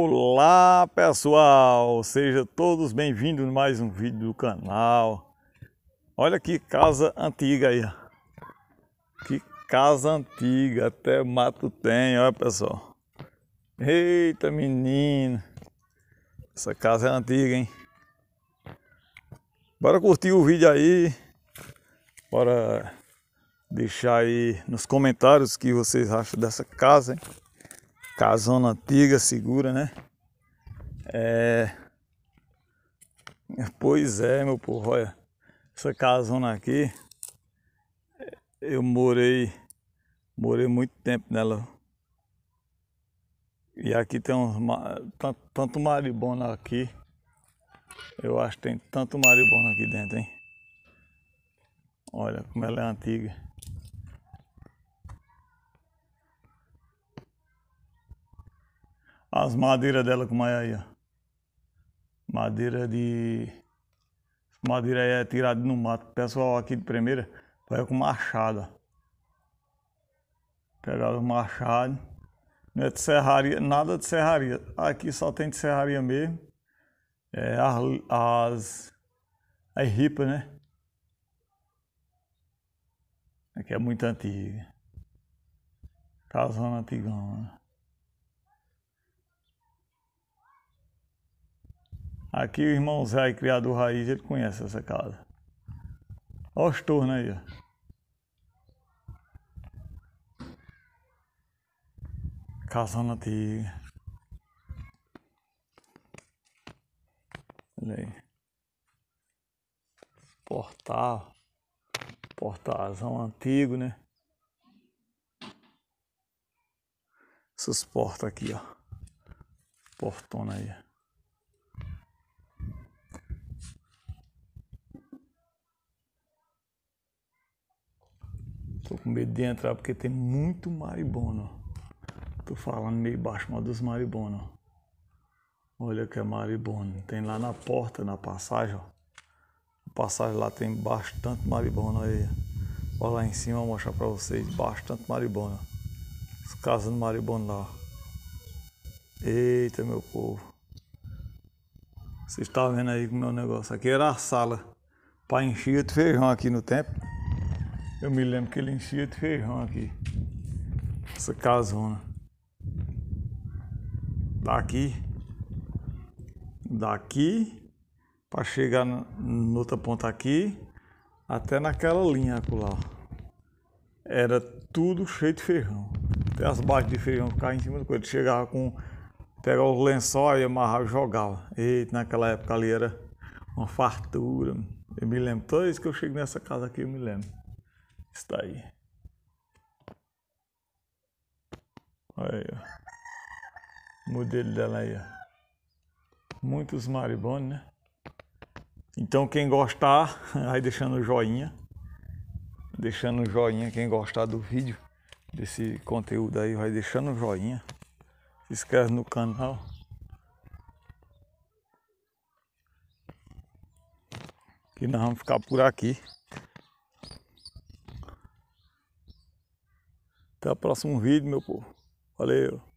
Olá pessoal, sejam todos bem-vindos mais um vídeo do canal. Olha que casa antiga aí, que casa antiga, até mato tem, olha pessoal. Eita menina, essa casa é antiga, hein? Bora curtir o vídeo aí, bora deixar aí nos comentários o que vocês acham dessa casa, hein? Casona antiga, segura, né? É... Pois é, meu povo, olha. Essa casona aqui, eu morei, morei muito tempo nela. E aqui tem uns, tanto, tanto maribona aqui. Eu acho que tem tanto maribona aqui dentro, hein? Olha como ela é antiga. as madeiras dela como é aí, ó. Madeira de... Madeira é tirada no mato. pessoal aqui de primeira vai com machado, Pegava o machado. Não é de serraria, nada de serraria. Aqui só tem de serraria mesmo. É as... As ripas, né? Aqui é muito antiga. Casão tá antigão, né? Aqui o irmão Zé, criador raiz, ele conhece essa casa. Olha os turnos aí, casa antiga. Olha aí. Portal. Portalzão antigo, né? Essas portas aqui, ó. Portona aí, Tô com medo de entrar porque tem muito maribono. Tô falando meio baixo, mas dos maribono. Olha que é maribono. Tem lá na porta, na passagem, ó. Na passagem lá tem bastante maribono aí. Olha lá em cima, vou mostrar pra vocês. Bastante maribono. Os casas do maribono lá. Eita, meu povo. Vocês estão tá vendo aí o meu negócio. Aqui era a sala para encher de feijão aqui no tempo. Eu me lembro que ele enchia de feijão aqui. Essa casona. Daqui. Daqui. Para chegar na, outra ponta aqui. Até naquela linha acolá. Era tudo cheio de feijão. Até as barras de feijão ficavam em cima do coelho. Chegava com. Pegava os lençóis e amarrava e jogava. Eita, naquela época ali era uma fartura. Eu me lembro. Toda vez que eu chego nessa casa aqui, eu me lembro está aí. Olha aí, ó. O modelo dela aí, ó. Muitos maribones, né? Então quem gostar, vai deixando o joinha. Deixando o joinha, quem gostar do vídeo, desse conteúdo aí, vai deixando o joinha. Se inscreve no canal. Que nós vamos ficar por aqui. Até o próximo vídeo, meu povo. Valeu!